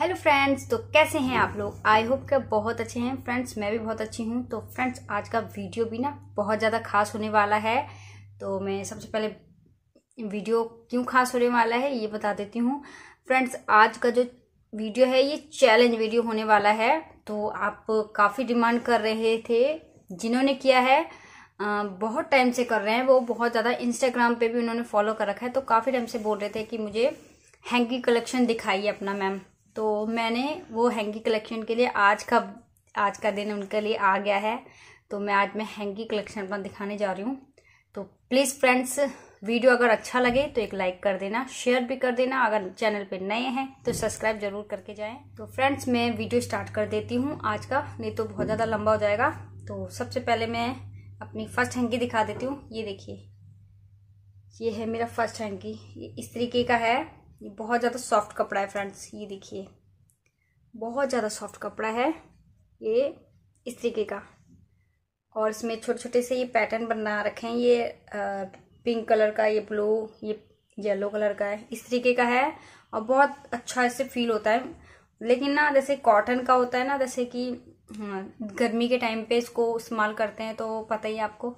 hello friends तो कैसे हैं आप लोग आई होप के बहुत अच्छे हैं फ्रेंड्स मैं भी बहुत अच्छी हूँ तो फ्रेंड्स आज का वीडियो भी ना बहुत ज़्यादा खास होने वाला है तो मैं सबसे पहले वीडियो क्यों खास होने वाला है ये बता देती हूँ फ्रेंड्स आज का जो वीडियो है ये चैलेंज वीडियो होने वाला है तो आप काफ़ी डिमांड कर रहे थे जिन्होंने किया है बहुत टाइम से कर रहे हैं वो बहुत ज़्यादा इंस्टाग्राम पर भी उन्होंने फॉलो कर रखा है तो काफ़ी टाइम से बोल रहे थे कि मुझे हैंकी कलेक्शन दिखाइए अपना मैम तो मैंने वो हैंगी कलेक्शन के लिए आज का आज का दिन उनके लिए आ गया है तो मैं आज मैं हैंगी कलेक्शन अपना दिखाने जा रही हूँ तो प्लीज़ फ्रेंड्स वीडियो अगर अच्छा लगे तो एक लाइक कर देना शेयर भी कर देना अगर चैनल पे नए हैं तो सब्सक्राइब जरूर करके जाएं तो फ्रेंड्स मैं वीडियो स्टार्ट कर देती हूँ आज का नहीं तो बहुत ज़्यादा लंबा हो जाएगा तो सबसे पहले मैं अपनी फर्स्ट हैंकी दिखा देती हूँ ये देखिए ये है मेरा फर्स्ट हैंकी ये इस तरीके का है ये बहुत ज़्यादा सॉफ्ट कपड़ा है फ्रेंड्स ये देखिए बहुत ज़्यादा सॉफ्ट कपड़ा है ये इस तरीके का और इसमें छोटे छोटे से ये पैटर्न बना रखे हैं ये आ, पिंक कलर का ये ब्लू ये येलो कलर का है इस तरीके का है और बहुत अच्छा इससे फील होता है लेकिन ना जैसे कॉटन का होता है ना जैसे कि हाँ, गर्मी के टाइम पे इसको इस्तेमाल करते हैं तो पता ही आपको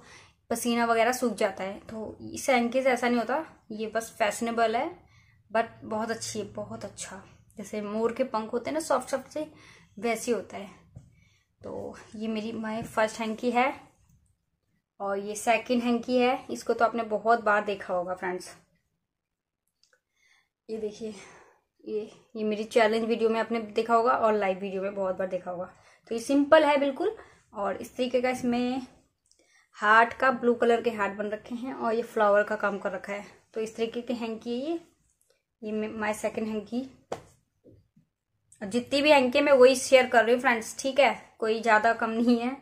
पसीना वगैरह सूख जाता है तो इस एंकेज ऐसा नहीं होता ये बस फैशनेबल है बट बहुत अच्छी है बहुत अच्छा जैसे मोर के पंख होते हैं ना सॉफ्ट सॉफ्ट से वैसे होता है तो ये मेरी माई फर्स्ट हैंकी है और ये सेकंड हैंकी है इसको तो आपने बहुत बार देखा होगा फ्रेंड्स ये देखिए ये ये मेरी चैलेंज वीडियो में आपने देखा होगा और लाइव वीडियो में बहुत बार देखा होगा तो ये सिंपल है बिल्कुल और इस तरीके का इसमें हार्ट का ब्लू कलर के हार्ट बन रखे हैं और ये फ्लावर का काम कर रखा है तो इस तरीके के हैंकी है ये ये माय सेकंड हैंकी और जितनी भी हैंकी मैं वही शेयर कर रही हूँ फ्रेंड्स ठीक है कोई ज़्यादा कम नहीं है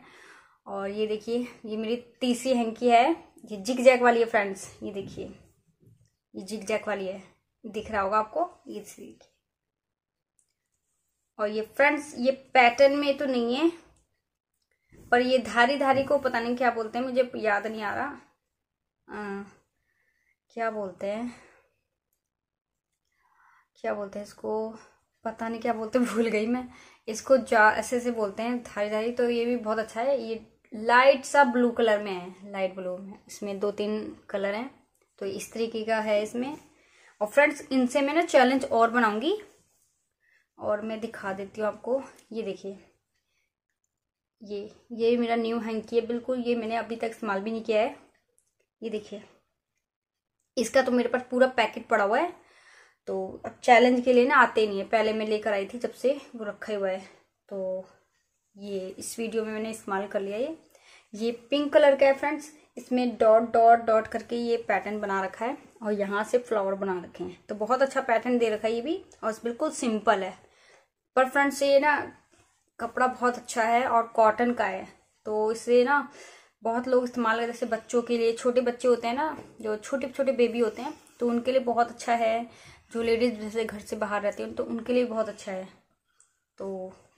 और ये देखिए ये मेरी तीसरी हैंकी है ये जिग जैक वाली है फ्रेंड्स ये देखिए ये जिग जैक वाली है दिख रहा होगा आपको ये देखिए और ये फ्रेंड्स ये पैटर्न में तो नहीं है पर ये धारी धारी को पता नहीं क्या बोलते हैं मुझे याद नहीं आ रहा आ, अं, क्या बोलते हैं क्या बोलते हैं इसको पता नहीं क्या बोलते भूल गई मैं इसको जा ऐसे ऐसे बोलते हैं धारी धारी तो ये भी बहुत अच्छा है ये लाइट सा ब्लू कलर में है लाइट ब्लू में इसमें दो तीन कलर हैं तो इस तरीके का है इसमें और फ्रेंड्स इनसे मैं ना चैलेंज और बनाऊंगी और मैं दिखा देती हूँ आपको ये देखिए ये ये मेरा न्यू हैंकी है बिल्कुल ये मैंने अभी तक इस्तेमाल भी नहीं किया है ये देखिए इसका तो मेरे पास पूरा पैकेट पड़ा हुआ है तो अब चैलेंज के लिए ना आते नहीं है पहले मैं लेकर आई थी जब से वो रखा हुआ है तो ये इस वीडियो में मैंने इस्तेमाल कर लिया ये ये पिंक कलर का है फ्रेंड्स इसमें डॉट डॉट डॉट करके ये पैटर्न बना रखा है और यहाँ से फ्लावर बना रखे हैं तो बहुत अच्छा पैटर्न दे रखा है ये भी और बिल्कुल सिंपल है पर फ्रेंड्स ये ना कपड़ा बहुत अच्छा है और कॉटन का है तो इसे ना बहुत लोग इस्तेमाल करते जैसे बच्चों के लिए छोटे बच्चे होते हैं ना जो छोटे छोटे बेबी होते हैं तो उनके लिए बहुत अच्छा है जो लेडीज़ जैसे घर से बाहर रहती हैं तो उनके लिए बहुत अच्छा है तो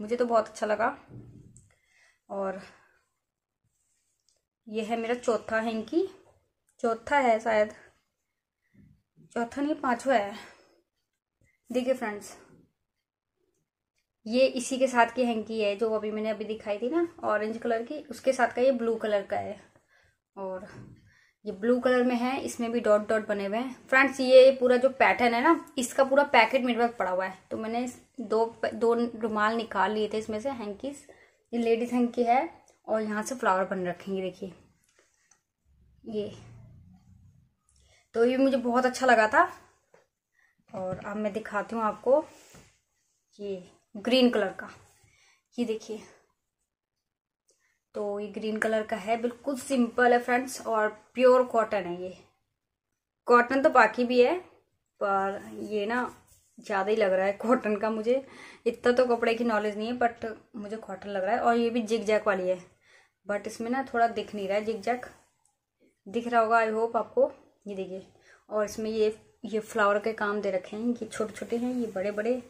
मुझे तो बहुत अच्छा लगा और ये है मेरा चौथा हैंकी चौथा है शायद चौथा नहीं पांचवा है देखिए फ्रेंड्स ये इसी के साथ की हैंकी है जो अभी मैंने अभी दिखाई थी ना ऑरेंज कलर की उसके साथ का ये ब्लू कलर का है और ये ब्लू कलर में है इसमें भी डॉट डॉट बने हुए हैं फ्रेंड्स ये पूरा जो पैटर्न है ना इसका पूरा पैकेट मेरे पास पड़ा हुआ है तो मैंने दो दो रुमाल निकाल लिए थे इसमें से हैंकीस ये लेडीज हैंकी है और यहाँ से फ्लावर बन रखेंगे देखिए ये तो ये मुझे बहुत अच्छा लगा था और अब मैं दिखाती हूँ आपको ये ग्रीन कलर का ये देखिए तो ये ग्रीन कलर का है बिल्कुल सिंपल है फ्रेंड्स और प्योर कॉटन है ये कॉटन तो बाकी भी है पर ये ना ज़्यादा ही लग रहा है कॉटन का मुझे इतना तो कपड़े की नॉलेज नहीं है बट मुझे कॉटन लग रहा है और ये भी जिग जैक वाली है बट इसमें ना थोड़ा दिख नहीं रहा है जिग जैक दिख रहा होगा आई होप आपको ये देखिए और इसमें ये ये फ्लावर के काम दे रखे हैं ये छोटे छोटे हैं ये बड़े बड़े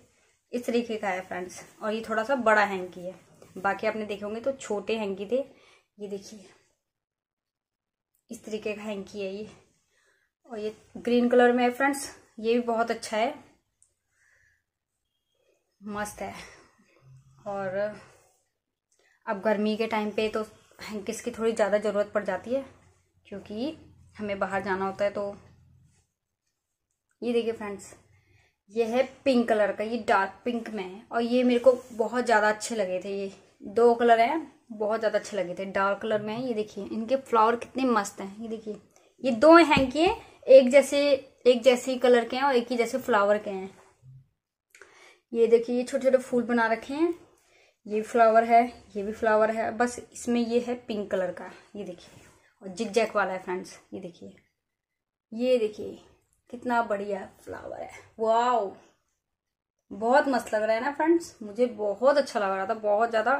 इस तरीके का है फ्रेंड्स और ये थोड़ा सा बड़ा हैंग की है बाकी आपने देखे होंगे तो छोटे हैंकी थे ये देखिए इस तरीके का हैंकी है ये और ये ग्रीन कलर में है फ्रेंड्स ये भी बहुत अच्छा है मस्त है और अब गर्मी के टाइम पे तो हैंकीस की थोड़ी ज़्यादा ज़रूरत पड़ जाती है क्योंकि हमें बाहर जाना होता है तो ये देखिए फ्रेंड्स ये है पिंक कलर का ये डार्क पिंक में है और ये मेरे को बहुत ज़्यादा अच्छे लगे थे ये दो कलर है बहुत ज़्यादा अच्छे लगे थे डार्क कलर में ये देखिए इनके फ्लावर कितने मस्त हैं ये देखिए ये दो हैं किए एक जैसे एक जैसे ही कलर के हैं और एक ही जैसे फ्लावर के हैं ये देखिए ये छोटे छोटे फूल बना रखे हैं ये फ्लावर है ये भी फ्लावर है बस इसमें ये है पिंक कलर का ये देखिए और जिग जैक वाला है फ्रेंड्स ये देखिए ये देखिए कितना बढ़िया फ्लावर है वाओ बहुत मस्त लग रहा है ना फ्रेंड्स मुझे बहुत अच्छा लग रहा था बहुत ज़्यादा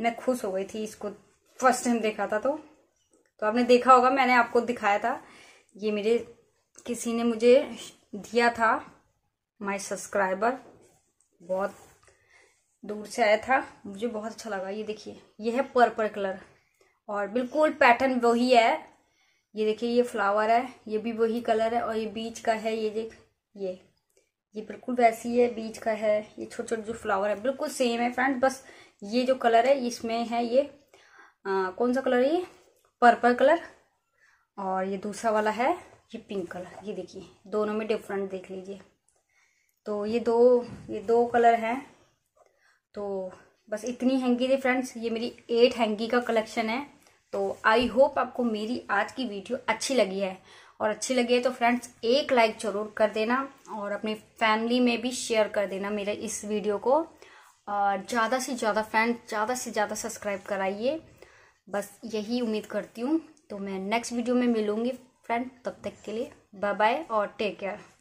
मैं खुश हो गई थी इसको फर्स्ट टाइम देखा था तो तो आपने देखा होगा मैंने आपको दिखाया था ये मेरे किसी ने मुझे दिया था माय सब्सक्राइबर बहुत दूर से आया था मुझे बहुत अच्छा लगा ये देखिए ये है पर्पल कलर और बिल्कुल पैटर्न वही है ये देखिए ये फ्लावर है ये भी वही कलर है और ये बीच का है ये देख ये ये बिल्कुल वैसी है बीच का है ये छोटे छोटे जो फ्लावर है बिल्कुल सेम है फ्रेंड बस ये जो कलर है इसमें है ये आ, कौन सा कलर है ये पर्पल कलर और ये दूसरा वाला है ये पिंक कलर ये देखिए दोनों में डिफरेंट देख लीजिए तो ये दो ये दो कलर हैं तो बस इतनी हैंगी थी फ्रेंड्स ये मेरी एट हैंगी का कलेक्शन है तो आई होप आपको मेरी आज की वीडियो अच्छी लगी है और अच्छी लगे तो फ्रेंड्स एक लाइक ज़रूर कर देना और अपनी फैमिली में भी शेयर कर देना मेरे इस वीडियो को और ज़्यादा से ज़्यादा फ्रेंड ज़्यादा से ज़्यादा सब्सक्राइब कराइए बस यही उम्मीद करती हूँ तो मैं नेक्स्ट वीडियो में मिलूँगी फ्रेंड तब तक के लिए बाय बाय और टेक केयर